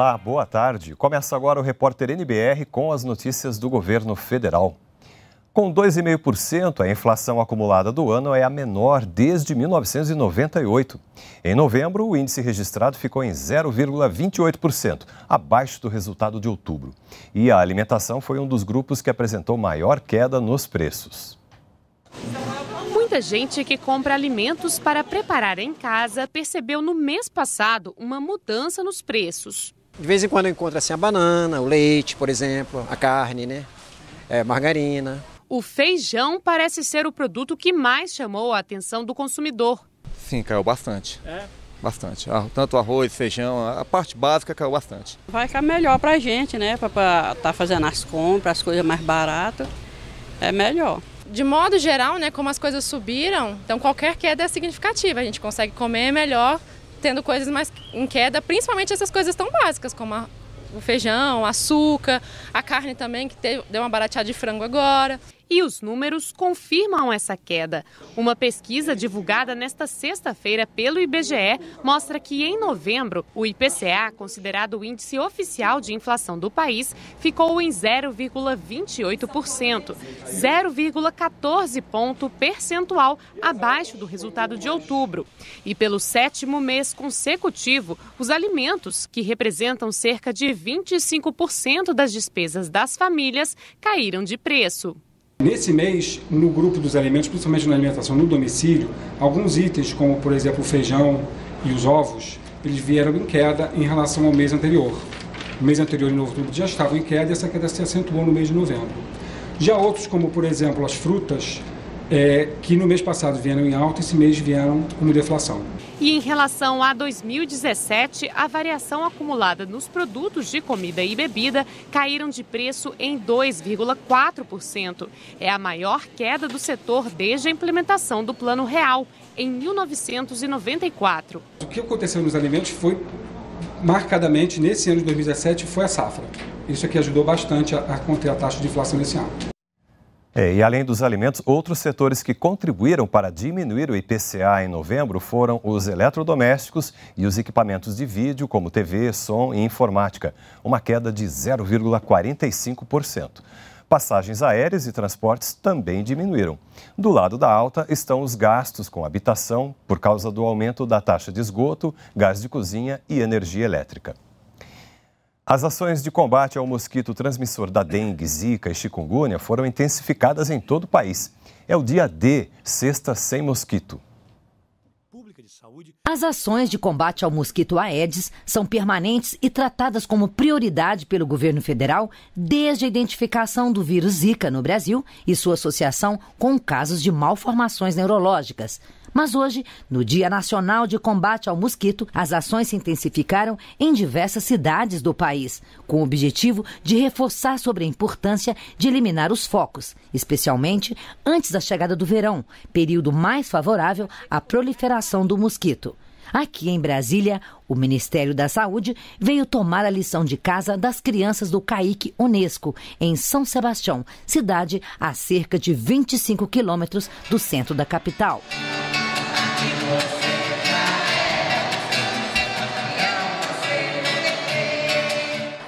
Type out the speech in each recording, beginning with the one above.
Olá, boa tarde. Começa agora o repórter NBR com as notícias do governo federal. Com 2,5%, a inflação acumulada do ano é a menor desde 1998. Em novembro, o índice registrado ficou em 0,28%, abaixo do resultado de outubro. E a alimentação foi um dos grupos que apresentou maior queda nos preços. Muita gente que compra alimentos para preparar em casa percebeu no mês passado uma mudança nos preços. De vez em quando eu encontro assim a banana, o leite, por exemplo, a carne, né? É, margarina. O feijão parece ser o produto que mais chamou a atenção do consumidor. Sim, caiu bastante. É? Bastante. Ah, tanto arroz, feijão, a parte básica caiu bastante. Vai ficar melhor para a gente, né? Para estar tá fazendo as compras, as coisas mais baratas. É melhor de modo geral, né, como as coisas subiram, então qualquer queda é significativa. A gente consegue comer melhor tendo coisas mais em queda, principalmente essas coisas tão básicas como a, o feijão, açúcar, a carne também, que teve, deu uma barateada de frango agora. E os números confirmam essa queda. Uma pesquisa divulgada nesta sexta-feira pelo IBGE mostra que em novembro o IPCA, considerado o índice oficial de inflação do país, ficou em 0,28%, 0,14 ponto percentual abaixo do resultado de outubro. E pelo sétimo mês consecutivo, os alimentos, que representam cerca de 25% das despesas das famílias, caíram de preço. Nesse mês, no grupo dos alimentos, principalmente na alimentação no domicílio, alguns itens, como por exemplo o feijão e os ovos, eles vieram em queda em relação ao mês anterior. O mês anterior, em outubro, já estavam em queda e essa queda se acentuou no mês de novembro. Já outros, como por exemplo as frutas, é, que no mês passado vieram em alta, esse mês vieram com deflação. E em relação a 2017, a variação acumulada nos produtos de comida e bebida caíram de preço em 2,4%. É a maior queda do setor desde a implementação do Plano Real, em 1994. O que aconteceu nos alimentos foi marcadamente nesse ano de 2017 foi a safra. Isso aqui ajudou bastante a, a conter a taxa de inflação nesse ano. É, e além dos alimentos, outros setores que contribuíram para diminuir o IPCA em novembro foram os eletrodomésticos e os equipamentos de vídeo, como TV, som e informática, uma queda de 0,45%. Passagens aéreas e transportes também diminuíram. Do lado da alta estão os gastos com habitação, por causa do aumento da taxa de esgoto, gás de cozinha e energia elétrica. As ações de combate ao mosquito transmissor da dengue, zika e chikungunya foram intensificadas em todo o país. É o dia D, sexta sem mosquito. As ações de combate ao mosquito Aedes são permanentes e tratadas como prioridade pelo governo federal desde a identificação do vírus Zika no Brasil e sua associação com casos de malformações neurológicas. Mas hoje, no Dia Nacional de Combate ao Mosquito, as ações se intensificaram em diversas cidades do país, com o objetivo de reforçar sobre a importância de eliminar os focos, especialmente antes da chegada do verão, período mais favorável à proliferação do mosquito. Aqui em Brasília, o Ministério da Saúde veio tomar a lição de casa das crianças do Caic Unesco, em São Sebastião, cidade a cerca de 25 quilômetros do centro da capital.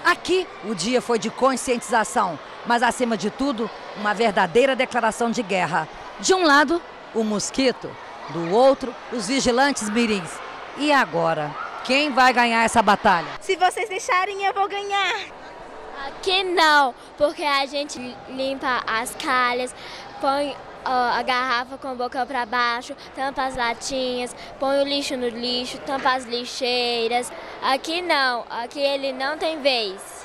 Aqui, o dia foi de conscientização, mas acima de tudo, uma verdadeira declaração de guerra. De um lado, o mosquito, do outro, os vigilantes mirins. E agora, quem vai ganhar essa batalha? Se vocês deixarem, eu vou ganhar. Aqui não, porque a gente limpa as calhas, põe a garrafa com o bocão para baixo, tampa as latinhas, põe o lixo no lixo, tampa as lixeiras. Aqui não, aqui ele não tem vez.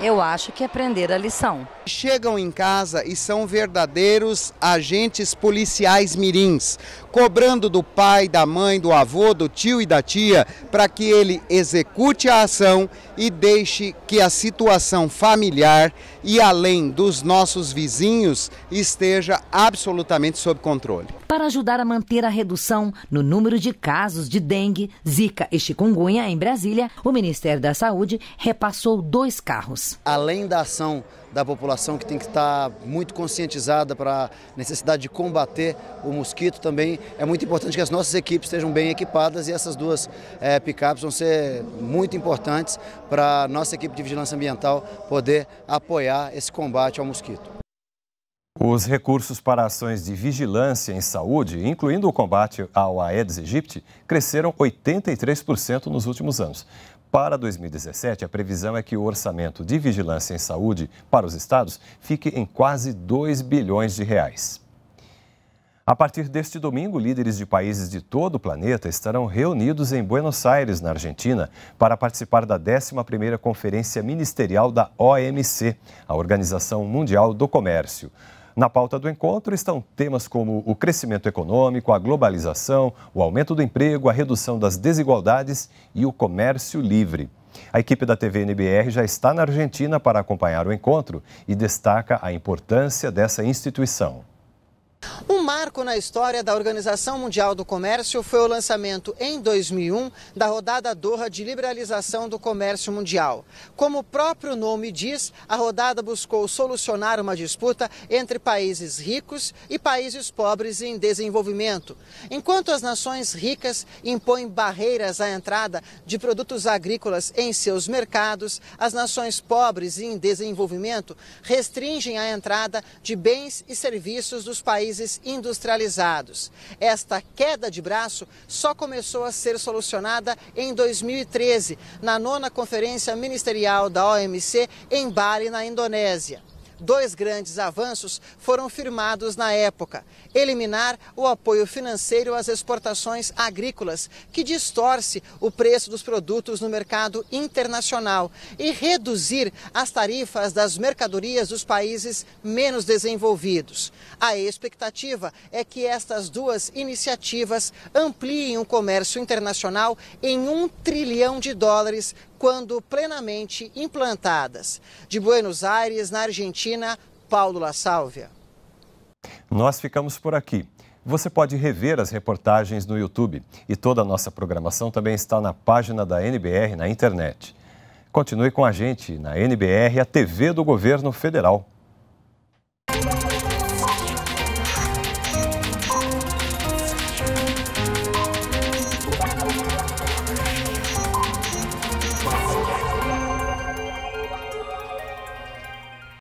Eu acho que é aprender a lição chegam em casa e são verdadeiros agentes policiais mirins, cobrando do pai, da mãe, do avô, do tio e da tia para que ele execute a ação e deixe que a situação familiar e além dos nossos vizinhos esteja absolutamente sob controle. Para ajudar a manter a redução no número de casos de dengue, zika e chikungunya em Brasília, o Ministério da Saúde repassou dois carros. Além da ação da população que tem que estar muito conscientizada para a necessidade de combater o mosquito também. É muito importante que as nossas equipes estejam bem equipadas e essas duas é, picapes vão ser muito importantes para a nossa equipe de vigilância ambiental poder apoiar esse combate ao mosquito. Os recursos para ações de vigilância em saúde, incluindo o combate ao Aedes aegypti, cresceram 83% nos últimos anos. Para 2017, a previsão é que o orçamento de vigilância em saúde para os estados fique em quase 2 bilhões de reais. A partir deste domingo, líderes de países de todo o planeta estarão reunidos em Buenos Aires, na Argentina, para participar da 11ª Conferência Ministerial da OMC, a Organização Mundial do Comércio. Na pauta do encontro estão temas como o crescimento econômico, a globalização, o aumento do emprego, a redução das desigualdades e o comércio livre. A equipe da TV NBR já está na Argentina para acompanhar o encontro e destaca a importância dessa instituição. Um marco na história da Organização Mundial do Comércio foi o lançamento em 2001 da rodada Doha de liberalização do comércio mundial. Como o próprio nome diz, a rodada buscou solucionar uma disputa entre países ricos e países pobres em desenvolvimento. Enquanto as nações ricas impõem barreiras à entrada de produtos agrícolas em seus mercados, as nações pobres e em desenvolvimento restringem a entrada de bens e serviços dos países países industrializados. Esta queda de braço só começou a ser solucionada em 2013, na nona conferência ministerial da OMC em Bali, na Indonésia. Dois grandes avanços foram firmados na época: eliminar o apoio financeiro às exportações agrícolas, que distorce o preço dos produtos no mercado internacional, e reduzir as tarifas das mercadorias dos países menos desenvolvidos. A expectativa é que estas duas iniciativas ampliem o comércio internacional em um trilhão de dólares quando plenamente implantadas. De Buenos Aires, na Argentina, Paulo La Sálvia. Nós ficamos por aqui. Você pode rever as reportagens no YouTube e toda a nossa programação também está na página da NBR na internet. Continue com a gente na NBR, a TV do Governo Federal.